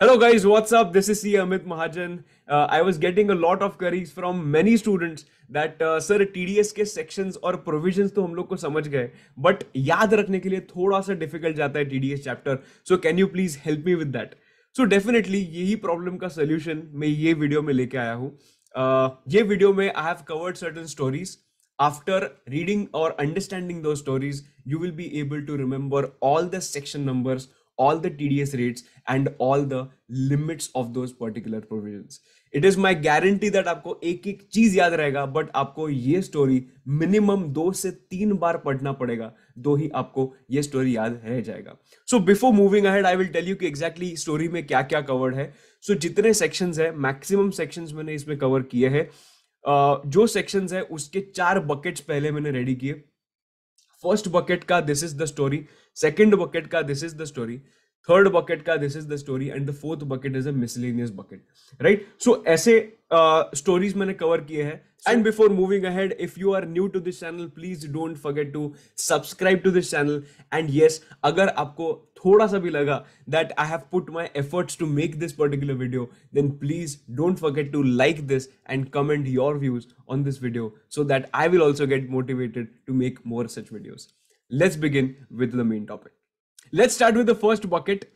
Hello guys, what's up? This is C. Amit Mahajan. Uh, I was getting a lot of queries from many students that uh, sir TDS के sections or provisions to हम लोग को but याद रखने के a थोड़ा difficult जाता TDS chapter. So can you please help me with that? So definitely यही problem ka solution मैं ये वीडियो में लेके आया हूँ uh, ये video have covered certain stories. after reading or understanding those stories you will be able to remember all the section numbers all the TDS rates and all the limits of those particular provisions. It is my guarantee that आपको एक एक चीज याद रहेगा but आपको ये story minimum दो से तीन बार पढ़ना पड़ेगा दो ही आपको ये story याद रह जाएगा So before moving ahead, I will tell you कि exactly story में क्या क्या covered है सो so, जितने सेक्शन है maximum सेक्शन मैंने इसमें कवर किए हैं uh, जो सेक्शन है उसके चार बकेट्स पहले मैंने रेडी किए फर्स्ट बकेट का this is the story second bucket का this is the story third bucket ka this is the story and the fourth bucket is a miscellaneous bucket right so ऐसे uh, stories मैंने cover किए हैं and before moving ahead if you are new to this channel please don't forget to subscribe to this channel and yes अगर आपको थोड़ा सा भी लगा that I have put my efforts to make this particular video then please don't forget to like this and comment your views on this video so that I will also get motivated to make more such videos let's begin with the main topic let's start with the first bucket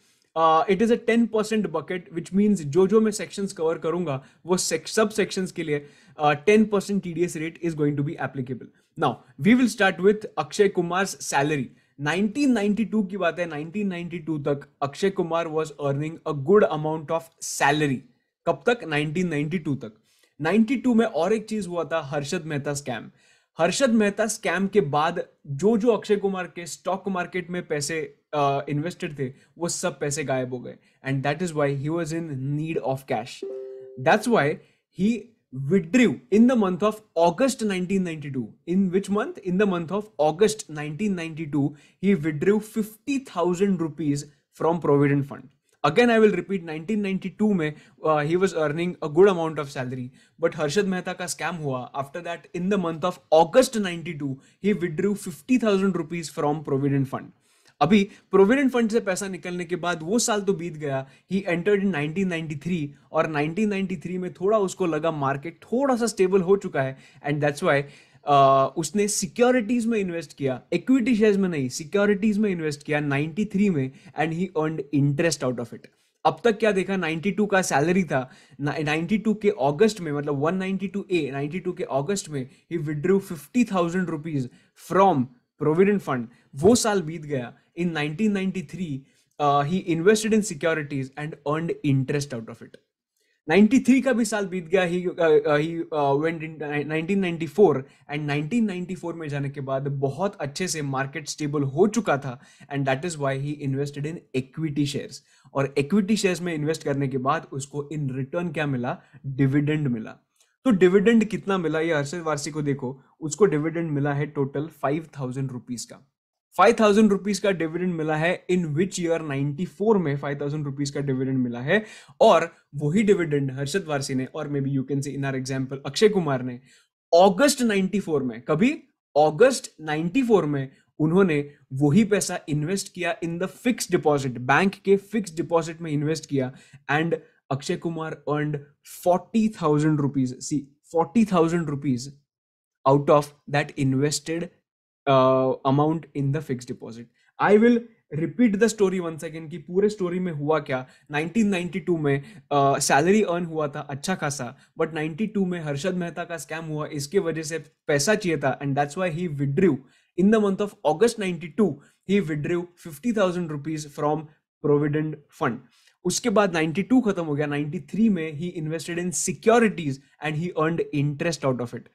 it is a ten percent bucket which means जो जो मैं section cover करूंगा वो सब sections के लिए ten percent T D S rate is going to be applicable now we will start with Akshay Kumar salary 1992 की बात है 1992 तक Akshay Kumar was earning a good amount of salary कब तक 1992 तक 92 में और एक चीज हुआ था हर्षद मेहता स्कैम हर्षद मेहता स्कैम के बाद जो जो अक्षय कुमार के स्टॉक मार्केट में पैसे इन्वेस्टेड uh, थे वो सब पैसे गायब हो गए and that is why he was in need of cash that's why he withdrew in the month of August 1992 in which month in the month of August 1992 he fifty thousand rupees from provident fund again I will repeat 1992 में he was earning a good amount of salary but Harshad Mehta का scam हुआ after that in the month of August 92 he withdrew 50000 rupees from provident fund अभी provident fund से पैसा निकलने के बाद वो साल तो बीत गया ही एंटर्ड इन 1993 और 1993 में थोड़ा उसको लगा मार्केट थोड़ा सा स्टेबल हो चुका है एंड दैट्स वाई उसने सिक्योरिटीज में इन्वेस्ट किया इक्विटी शेयर्स में नहीं सिक्योरिटीज में इन्वेस्ट किया 93 में and he earned interest out of it अब तक क्या देखा 92 का सैलरी था 92 के अगस्त में मतलब 192 ए 92 के अगस्त में he withdrew fifty thousand rupees from provident fund वो साल बीत गया in 1993 he invested in securities and earned interest out of it 93 का भी साल बीत गया ही ही वेंट इन 1994 एंड 1994 में जाने के बाद बहुत अच्छे से मार्केट स्टेबल हो चुका था and that is why he invested in equity shares और इक्विटी शेयर्स में इन्वेस्ट करने के बाद उसको इन रिटर्न क्या मिला डिविडेंड मिला तो डिविडेंड कितना मिला ये हर्षद वारसी को देखो उसको डिविडेंड मिला है टोटल फाइव थाउजेंड रुपीज का फाइव थाउजेंड रुपीज का डिविडेंड मिला है in which year ninety four में फाइव थाउजेंड रुपीज का डिविडेंड मिला है और वही डिविडेंड हर्षद वारसी ने और maybe you can see in our example Akshay Kumar ने ऑगस्ट नाइनटी फोर में कभी ऑगस्ट नाइनटी फोर में उन्होंने वही पैसा इन्वेस्ट किया in the fix deposit bank के फिक्स डिपॉजिट में इन्वेस्ट किया and Akshay Kumar earn forty thousand rupees see forty thousand rupees out of that invested uh, amount in the fixed deposit i will repeat the story one second कि पूरे story में हुआ क्या 1992 में salary uh, earn हुआ था अच्छा खासा बट टू में हर्षद मेहता का स्कैम हुआ इसके वजह से पैसा चाहिए था and that's why he withdrew in the month of August ninety two he withdrew fifty thousand rupees from provident fund उसके बाद 92 खत्म हो गया 93 में he invested in securities and he earned interest out of it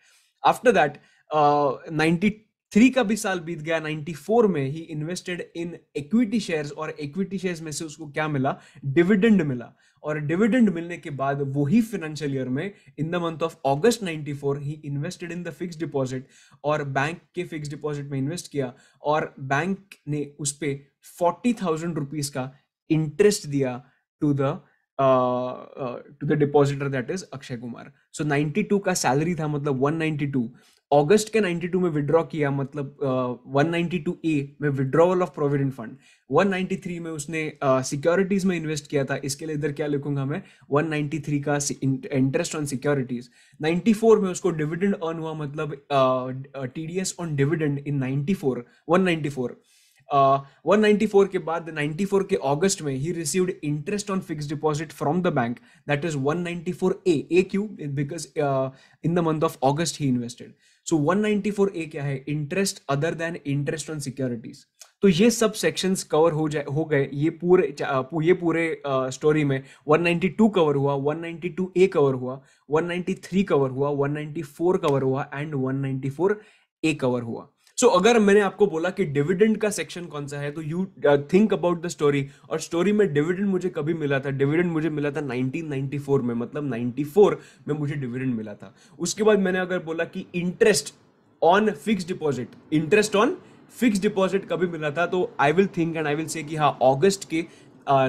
after that ninety three का भी साल बीत गया 94 में he invested in equity shares और इक्विटी शेयर्स में से उसको क्या मिला डिविडेंड मिला और डिविडेंड मिलने के बाद वो ही फाइनेंशियल ईयर में in the month of August 94 he invested in the fix deposit और बैंक के फिक्स डिपॉजिट में इन्वेस्ट किया और बैंक ने उस पर फोर्टी थाउजेंड रुपीज का इंटरेस्ट दिया to the to the depositor that is Akshay Kumar so 92 का सैलरी था मतलब 192 अगस्त के 92 में विड्रॉ किया मतलब uh, 192 ए में विड्रॉवल ऑफ प्रोविडेंट फंड 193 में उसने सिक्योरिटीज uh, में इन्वेस्ट किया था इसके लिए इधर क्या लिखूंगा मैं 193 का इंटरेस्ट ऑन सिक्योरिटीज 94 में उसको डिविडेंड अर्न हुआ मतलब TDS on dividend in 94 194 uh, 194 के बाद 94 के अगस्त में he received interest on fix deposit from the bank that is 194 A A Q because in the month of August he invested so so four A क्या है interest other than interest on securities तो ये सब sections cover हो जाए हो गए ये पूरे ये पूरे स्टोरी में 192 कवर हुआ 192 ए कवर हुआ 193 कवर हुआ 194 कवर हुआ एंड 194 ए कवर हुआ सो so, अगर मैंने आपको बोला कि डिविडेंड का सेक्शन कौन सा है तो you think about the story और स्टोरी में डिविडेंड मुझे कभी मिला था डिविडेंड मुझे मिला था 1994 में मतलब 94 में मुझे डिविडेंड मिला था उसके बाद मैंने अगर बोला कि interest on fix deposit interest on fix deposit कभी मिला था तो I will think and I will say कि हाँ ऑगस्ट के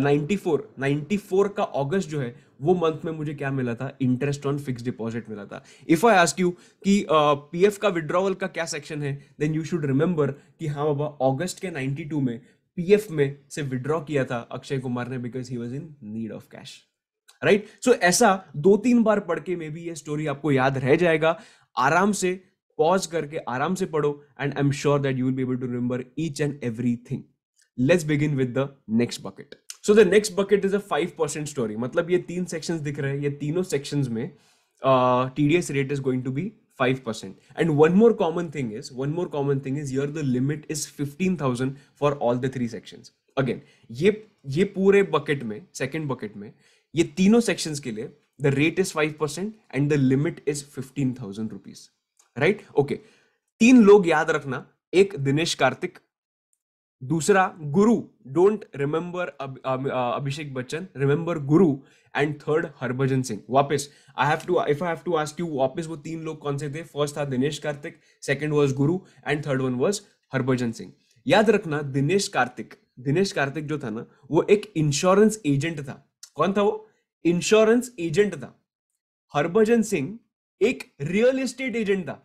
नाइन्टी फोर नाइन्टी फोर का ऑगस्ट जो है वो मंथ में मुझे क्या मिला था इंटरेस्ट ऑन फिक्स डिपॉजिट मिला था इफ आई आस्क यू कि पी uh, का विड्रॉवल का क्या सेक्शन है देन यू शुड रिमेंबर कि हाँ बाबा ऑगस्ट के 92 में पीएफ में से विड्रॉ किया था अक्षय कुमार ने because he was in need of cash right so ऐसा दो तीन बार पढ़ के मे बी ये स्टोरी आपको याद रह जाएगा आराम से पॉज करके आराम से पढ़ो and I am sure that you will be able to remember each and everything let's begin with the next bucket so the next bucket is a five percent story मतलब ये तीन section दिख रहे हैं ये तीनों section में T D S rate is going to be five percent and one more common thing is one more common thing is yeah the limit is fifteen thousand for all the three section again ये ये पूरे bucket में second bucket में ये तीनों section के लिए the rate is five percent and the limit is fifteen thousand rupees right okay तीन लोग याद रखना एक दिनेश कार्तिक दूसरा Guru don't remember Abhishek Bachchan remember Guru and third Harbhajan Singh वापस I have to if I have to ask you वापस वो तीन लोग कौन से थे फर्स्ट था Dinesh Karthik second was Guru and third one was Harbhajan Singh याद रखना दिनेश कार्तिक दिनेश कार्तिक जो था ना वो एक इंश्योरेंस एजेंट था कौन था वो इंश्योरेंस एजेंट था हरभजन सिंह एक रियल एस्टेट एजेंट था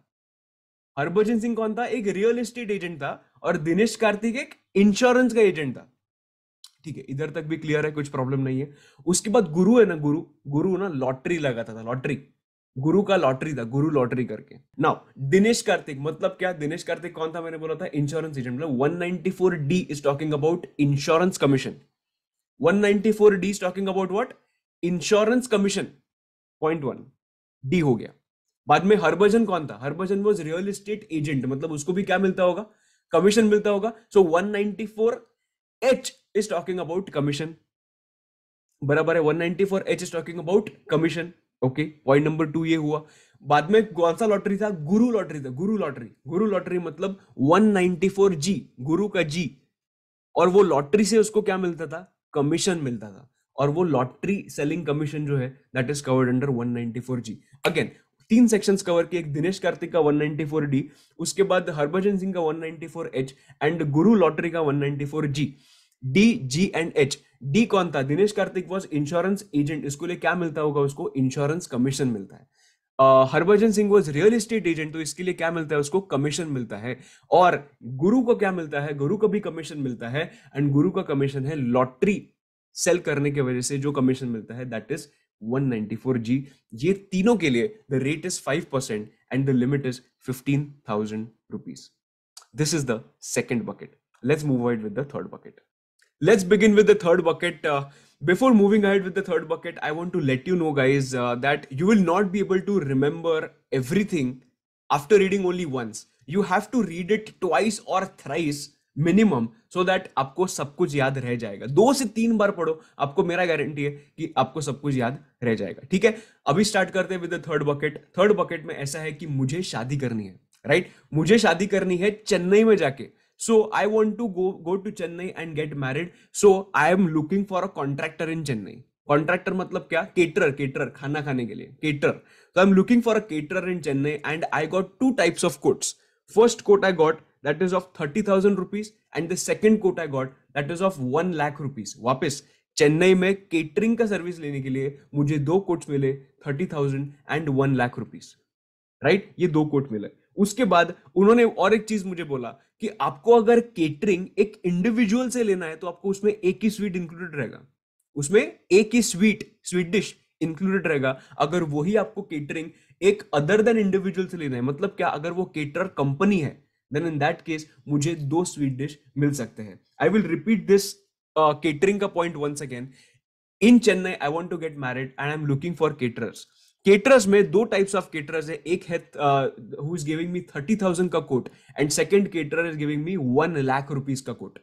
हरभजन सिंह कौन था एक रियल एस्टेट एजेंट था और दिनेश कार्तिक एक इंश्योरेंस का एजेंट था ठीक है इधर तक भी क्लियर है कुछ प्रॉब्लम नहीं है उसके बाद गुरु है ना गुरु गुरु ना लॉटरी लगाता था लॉटरी गुरु का लॉटरी था गुरु लॉटरी करके नाउ दिनेश कार्तिक मतलब क्या दिनेश कार्तिक कौन था मैंने बोला था इंश्योरेंस एजेंट मतलब 194 D is talking about insurance commission 194 D is talking about what insurance commission point one D हो गया बाद में हरभजन कौन था Harbhajan was real estate agent मतलब उसको भी क्या मिलता होगा कमीशन मिलता होगा so so 194 H is talking about commission बराबर है 194 H is talking about commission okay point number two ये हुआ बाद में कौन सा लॉटरी था गुरु लॉटरी था गुरु लॉटरी गुरु लॉटरी मतलब 194 जी गुरु का जी और वो लॉटरी से उसको क्या मिलता था कमीशन मिलता था और वो लॉटरी सेलिंग कमीशन जो है that is covered under 194 G again तीन सेक्शंस कवर किए दिनेश कार्तिक का 194 डी उसके बाद हरभजन सिंह का 194 एच एंड गुरु लॉटरी का 194 G D G and H D कौन था Dinesh Karthik was insurance agent इसको लिए क्या मिलता होगा उसको इंश्योरेंस कमीशन मिलता है Harbhajan Singh was real estate agent तो इसके लिए क्या मिलता है उसको कमीशन मिलता है और गुरु को क्या मिलता है गुरु को भी कमीशन मिलता है एंड गुरु का कमीशन है लॉटरी सेल करने की वजह से जो कमीशन मिलता है दैट इज 194G. ये तीनों के लिए the rate is 5% and the limit is 15,000 rupees. This is the second bucket. Let's move ahead with the third bucket. Let's begin with the third bucket. Uh, before moving ahead with the third bucket, I want to let you know, guys, uh, that you will not be able to remember everything after reading only once. You have to read it twice or thrice minimum so that आपको सब कुछ याद रह जाएगा दो से तीन बार पढ़ो आपको मेरा गारंटी है कि आपको सब कुछ याद रह जाएगा ठीक है अभी स्टार्ट करते हैं with third bucket third bucket में ऐसा है कि मुझे शादी करनी है राइट right? मुझे शादी करनी है चेन्नई में जाके so I want to go go to Chennai and get married so I am looking for a contractor in Chennai contractor मतलब क्या केटर केटर खाना खाने के लिए केटर तो I am looking for a cater in Chennai and I got two types of quotes first quote I got that is of 30,000 rupees and the second quote I got that is of one lakh rupees वापिस चेन्नई में catering का service लेने के लिए मुझे दो quotes मिले thirty thousand and one lakh rupees right ये दो कोट मिले उसके बाद उन्होंने और एक चीज मुझे बोला कि आपको अगर केटरिंग एक इंडिविजुअल से लेना है तो आपको उसमें एक ही स्वीट इंक्लूडेड रहेगा उसमें एक ही स्वीट स्वीट डिश इंक्लूडेड रहेगा अगर वही आपको केटरिंग एक अदर देन इंडिविजुअल से लेना है मतलब क्या अगर वो केटर कंपनी है देन इन दैट केस मुझे दो स्वीट डिश मिल सकते हैं I will repeat this catering का point once again in Chennai I want to get married and I am looking for caterers caterers में दो टाइप्स ऑफ केटरर्स है एक है who is giving me thirty thousand का quote and second caterer is giving me one lakh rupees का quote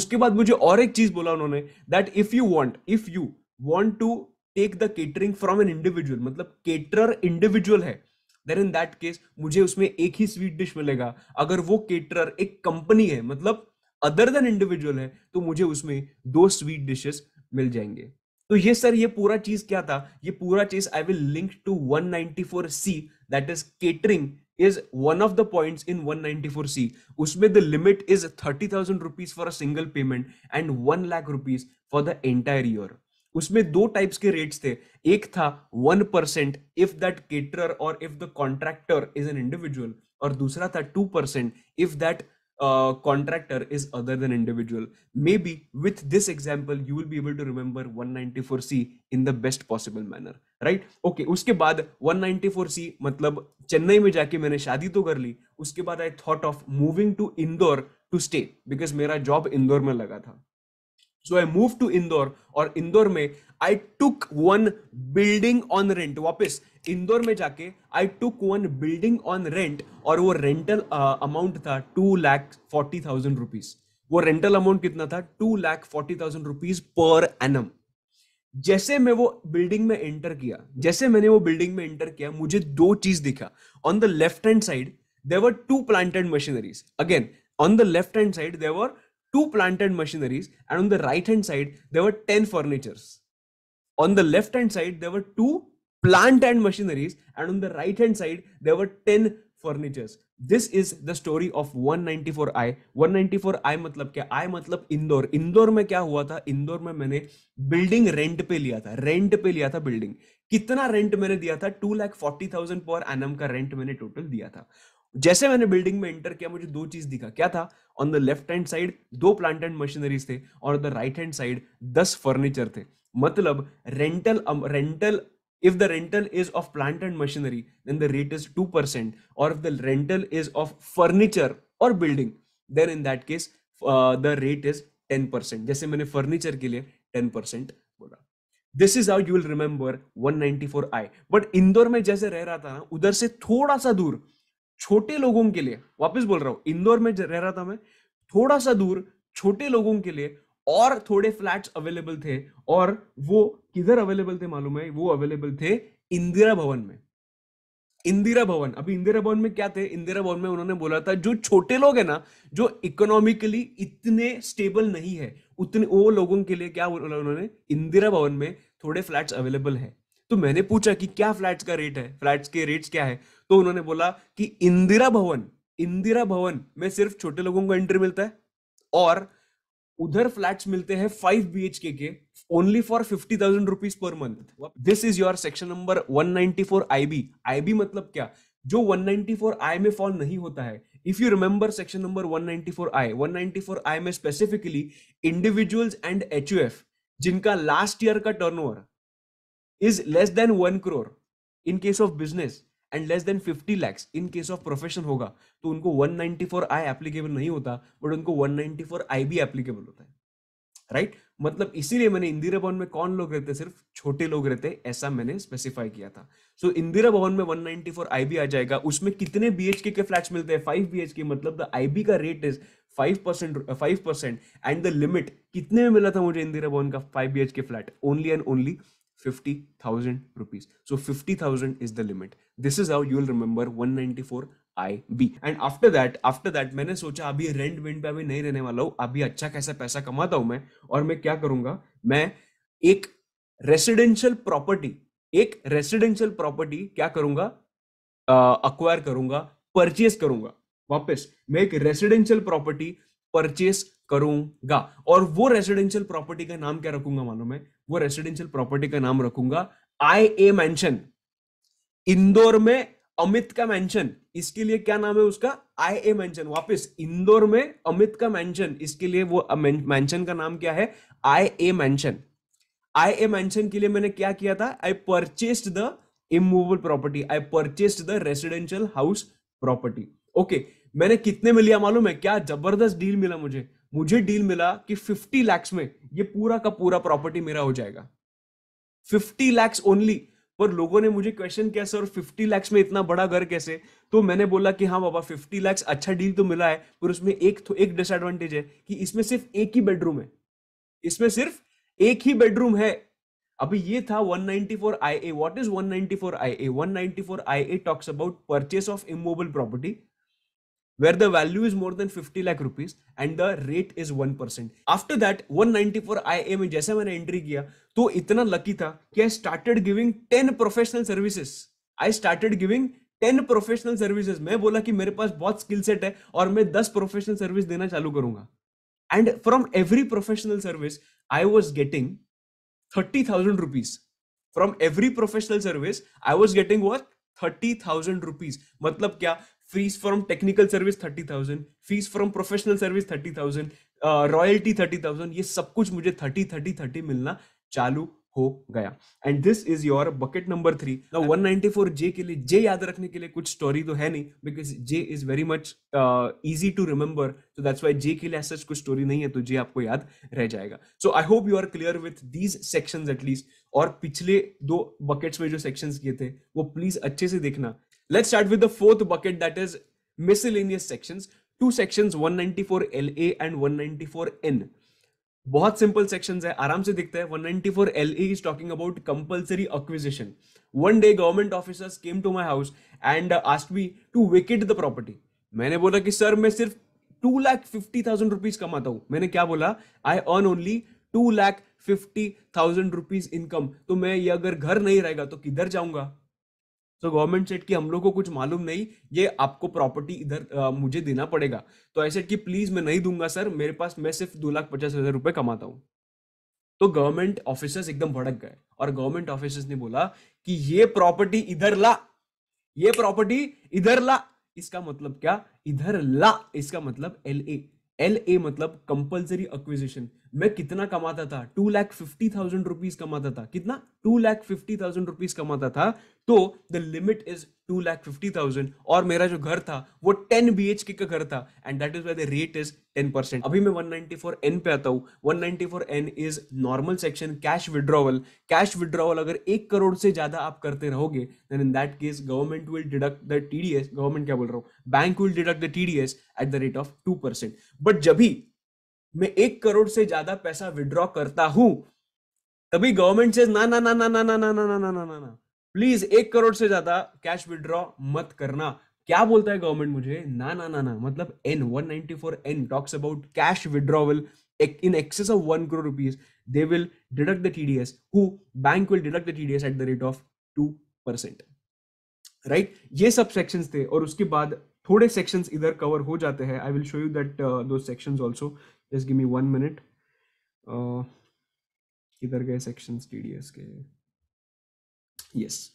उसके बाद मुझे और एक चीज बोला उन्होंने that if you want if you want to take the catering from an individual मतलब केटर इंडिविजुअल है देन इन दैट केस मुझे उसमें एक ही स्वीट डिश मिलेगा अगर वो केटरर एक कंपनी है मतलब अदर देन इंडिविजुअल है तो मुझे उसमें दो स्वीट डिशेस मिल जाएंगे तो ये सर ये पूरा चीज क्या था ये पूरा चीज I will link to 194 C that is catering is one of the points in 194C. Usme the limit is 30,000 rupees for a single payment and 1 lakh rupees for the entire year. उसमें दो types के rates थे एक था one percent if that cater और if the contractor is an individual और दूसरा था two percent if that contractor is other than individual maybe with this example you will be able to remember four C in the best possible manner right okay उसके बाद one ninety four सी मतलब चेन्नई में जाके मैंने शादी तो कर ली उसके बाद I thought of moving to Indore to stay because मेरा जॉब इंदौर में लगा था so I move to Indore और इंदौर में I took one building on rent वापस इंदौर में जाके I took one building on rent और वो रेंटल अमाउंट uh, था two lakh forty thousand rupees वो रेंटल अमाउंट कितना था two lakh forty thousand rupees पर एनम जैसे मैं वो बिल्डिंग में एंटर किया जैसे मैंने वो बिल्डिंग में एंटर किया मुझे दो चीज दिखा on the left hand side there were two planted machineries again on the left hand side there were two planted machineries, and on the right hand side, there were 10 furnitures. On the left hand side, there were two plant and machineries, and on the right hand side, there were 10 furnitures. This is the story of 194i. 194i matlab kya i matlab indore indore mein kya hua tha indore mein maine building rent pe liya tha rent pe liya tha building kitna rent maine diya tha 240000 per annum ka rent maine total diya tha जैसे मैंने building में enter किया मुझे दो चीज दिखा क्या था on the left hand side दो प्लांट एंड मशीनरीज थे और द राइट हैंड साइड दस फर्नीचर थे मतलब rental rental if the rental is of plant and machinery then the rate is two percent और if the rental is of furniture और building then in that case the rate is ten percent जैसे मैंने furniture के लिए 10% बोला this is how you will remember 194 I but Indore में जैसे रह रहा था ना उधर से थोड़ा सा दूर छोटे लोगों के लिए वापस बोल रहा हूं इंदौर में रह रहा था मैं थोड़ा सा दूर छोटे लोगों के लिए और थोड़े फ्लैट्स अवेलेबल थे और वो किधर अवेलेबल थे मालूम है वो अवेलेबल थे इंदिरा भवन में इंदिरा भवन अभी इंदिरा भवन में क्या थे इंदिरा भवन में उन्होंने बोला था जो छोटे लोग है ना जो इकोनॉमिकली इतने स्टेबल नहीं है उतने वो लोगों के लिए क्या बोला उन्होंने इंदिरा भवन में थोड़े फ्लैट्स अवेलेबल है तो मैंने पूछा कि क्या फ्लैट्स का रेट है फ्लैट्स के रेट्स क्या है तो उन्होंने बोला कि इंदिरा भवन इंदिरा भवन में सिर्फ छोटे लोगों को एंट्री मिलता है और उधर फ्लैट्स मिलते हैं फाइव बी एच के के only for fifty thousand rupees per month this is your section number one ninety four I B I B मतलब क्या जो वन नाइनटी फोर आई में फॉल नहीं होता है if you remember section number one ninety four I one ninety four I में specifically individuals and H U F जिनका last year का turnover is less than one crore in case of business and less than 50 lakhs in case of profession होगा तो उनको 194 आई applicable नहीं होता but उनको 194 आई भी एप्लीकेबल होता है राइट right? मतलब इसीलिए मैंने इंदिरा भवन में कौन लोग रहते सिर्फ छोटे लोग रहते ऐसा मैंने स्पेसिफाई किया था सो so, इंदिरा भवन में 194 आईबी आ जाएगा उसमें कितने बीएचके के फ्लैट्स मिलते हैं 5 बीएचके मतलब द आईबी का rate is 5 percent five percent and the limit कितने में मिला था मुझे इंदिरा भवन का five B flat only and only fifty thousand rupees 50,000 rupees. So 50,000 is the limit. This is how remember one ninety four I B and after that after that मैंने सोचा अभी rent went पे अभी नहीं रहने वाला हूँ अभी अच्छा कैसा पैसा कमाता हूं मैं और मैं क्या करूंगा मैं एक रेसिडेंशियल प्रॉपर्टी एक रेसिडेंशियल प्रॉपर्टी क्या करूंगा अक्वायर uh, करूंगा परचेज करूंगा वापस मैं एक रेसिडेंशियल प्रॉपर्टी परचेस करूंगा और वो रेसिडेंशियल प्रॉपर्टी का नाम क्या रखूंगा मानो मैं वो रेजिडेंशियल प्रॉपर्टी का नाम रखूंगा आई ए मैंशन इंदौर में अमित का मेंशन इसके लिए क्या नाम है उसका आई ए मेंशन वापस इंदौर में अमित का मेंशन इसके लिए वो मेंशन का नाम क्या है आई ए मेंशन आई ए मेंशन के लिए मैंने क्या किया था I purchased the immovable property I purchased the residential house property okay मैंने कितने में लिया मालूम है क्या जबरदस्त डील मिला मुझे मुझे डील मिला कि फिफ्टी लैक्स में ये पूरा का पूरा प्रॉपर्टी मेरा हो जाएगा फिफ्टी लैक्स ओनली पर लोगों ने मुझे क्वेश्चन किया सर फिफ्टी लैक्स में इतना बड़ा घर कैसे तो मैंने बोला कि हाँ बाबा फिफ्टी लैक्स अच्छा डील तो मिला है पर उसमें एक एक डिसएडवांटेज है कि इसमें सिर्फ एक ही बेडरूम है इसमें सिर्फ एक ही बेडरूम है अभी ये था 194 IA what is 194 IA 194 IA talks about purchase of immovable property where the value is more than 50 lakh rupees and the rate is 1%. After that 194 IA में जैसा मैंने एंट्री किया तो इतना लकी था कि I started giving 10 professional services I started giving 10 professional services मैं बोला कि मेरे पास बहुत स्किल सेट है और मैं 10 प्रोफेशनल सर्विस देना चालू करूंगा and from every professional service I was getting thirty thousand rupees from every professional service I was getting what thirty thousand rupees मतलब क्या fees from technical service thirty thousand fees from professional service thirty thousand royalty thirty thousand ये सब कुछ मुझे thirty thirty thirty मिलना चालू हो गया and this is your bucket number three one ninety four J के लिए जे याद रखने के लिए कुछ स्टोरी तो है नहीं because J is very much easy to remember so that's why J के लिए सच कुछ स्टोरी नहीं है तो जे आपको याद रह जाएगा so I hope you are clear with these section at least और पिछले दो बकेट्स में जो सेक्शन किए थे वो प्लीज अच्छे से देखना let's start with the fourth bucket that is miscellaneous sections two sections 194 la and 194 n बहुत सिंपल सेक्शन है आराम से दिखते हैं talking about compulsory acquisition one day government officers came to my house and asked me to vacate the property मैंने बोला कि sir मैं सिर्फ two lakh fifty thousand rupees कमाता हूं मैंने क्या बोला I earn only two lakh fifty thousand rupees income तो मैं ये अगर घर नहीं रहेगा तो किधर जाऊंगा सो गवर्नमेंट सेट कि हम लोग को कुछ मालूम नहीं ये आपको प्रॉपर्टी इधर आ, मुझे देना पड़ेगा तो ऐसे कि प्लीज मैं नहीं दूंगा सर मेरे पास मैं सिर्फ दो लाख पचास हजार रुपये कमाता हूँ तो गवर्नमेंट ऑफिसर्स एकदम भड़क गए और गवर्नमेंट ऑफिसर्स ने बोला कि ये प्रॉपर्टी इधर ला ये प्रॉपर्टी इधर ला इसका मतलब क्या इधर ला इसका मतलब एल ए एल ए मतलब कंपल्सरी अक्विजिशन मैं कितना कमाता था two lakh fifty thousand rupees कमाता था कितना two lakh fifty thousand rupees कमाता था तो the limit is two lakh fifty thousand और मेरा जो घर था वो टेन बी एच के का घर था and that is the rate is ten percent अभी मैं वन नाइनटी फोर एन पे आता हूँ one ninety four N is normal section cash withdrawal cash withdrawal अगर एक करोड़ से ज्यादा आप करते रहोगे then in that case government will deduct the T D S government क्या बोल रहा हूँ bank will deduct the T D S at the rate of two percent but जब भी मैं एक करोड़ से ज्यादा पैसा विड्रॉ करता हूं तभी गवर्नमेंट से ना ना ना ना ना ना ना ना ना ना ना प्लीज एक करोड़ से ज्यादा कैश विड्रॉ मत करना क्या बोलता है गवर्नमेंट मुझे ना ना ना ना मतलब N 194 N talks about cash withdrawal in excess of 1 crore rupees they will deduct the tds who bank will deduct the at the rate of two percent right ये सब sections थे और उसके बाद थोड़े सेक्शंस इधर कवर हो जाते हैं I will show you that दो sections also just give me one minute इधर गए सेक्शंस टीडीएस के यस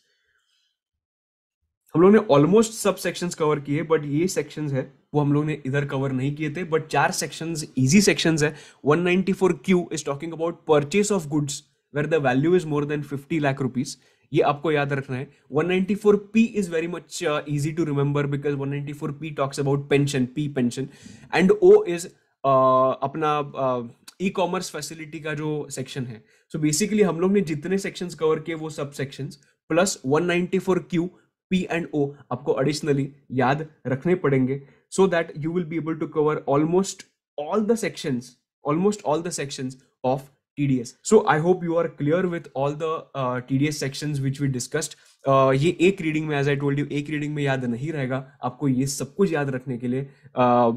हम लोग ने ऑलमोस्ट सब सेक्शंस कवर किए बट ये सेक्शंस है वो हम लोग ने इधर कवर नहीं किए थे बट चार सेक्शंस इजी सेक्शंस है 194 Q is talking about purchase of goods where the value is more than 50 lakh rupees ये आपको याद रखना है 194 P is very much easy to remember because 194 P talks about pension P pension and O is अपना uh, e commerce facility का जो section है so so basically हम लोग ने जितने सेक्शंस कवर किए वो सब sections plus 194 Q P and O आपको एडिशनली याद रखने पड़ेंगे so that you will be able to cover almost all the sections almost all the sections of TDS. So I hope you are clear with all the uh, TDS sections which we discussed. Uh, ये एक reading में as I told you एक reading में याद नहीं रहेगा आपको ये सब कुछ याद रखने के लिए uh,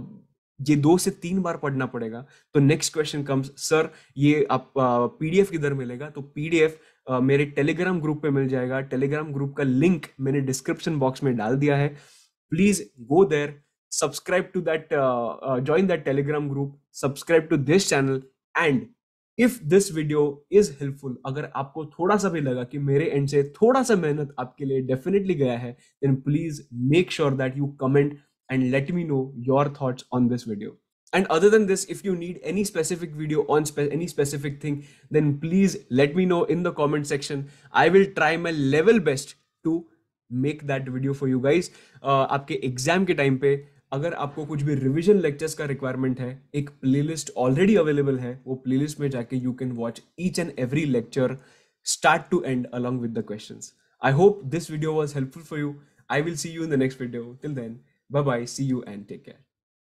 ये दो से तीन बार पढ़ना पड़ेगा तो नेक्स्ट क्वेश्चन कम्स सर ये आप पीडीएफ किधर मिलेगा तो पीडीएफ मेरे टेलीग्राम ग्रुप पे मिल जाएगा टेलीग्राम ग्रुप का लिंक मैंने डिस्क्रिप्शन बॉक्स में डाल दिया है please go there subscribe to that join that Telegram group subscribe to this channel and if this video is helpful अगर आपको थोड़ा सा भी लगा कि मेरे एंड से थोड़ा सा मेहनत आपके लिए डेफिनेटली गया है then please make sure that you comment and let me know your thoughts on this video. And other than this, if you need any specific video on spe any specific thing, then please let me know in the comment section. I will try my level best to make that video for you guys. Uh, आपके exam के time पे अगर आपको कुछ भी revision lectures का requirement है एक प्लेलिस्ट ऑलरेडी अवेलेबल है वो प्लेलिस्ट में जाके you can watch each and every lecture start to end along with the questions I hope this video was helpful for you I will see you in the next video till then Bye bye. See you and take care.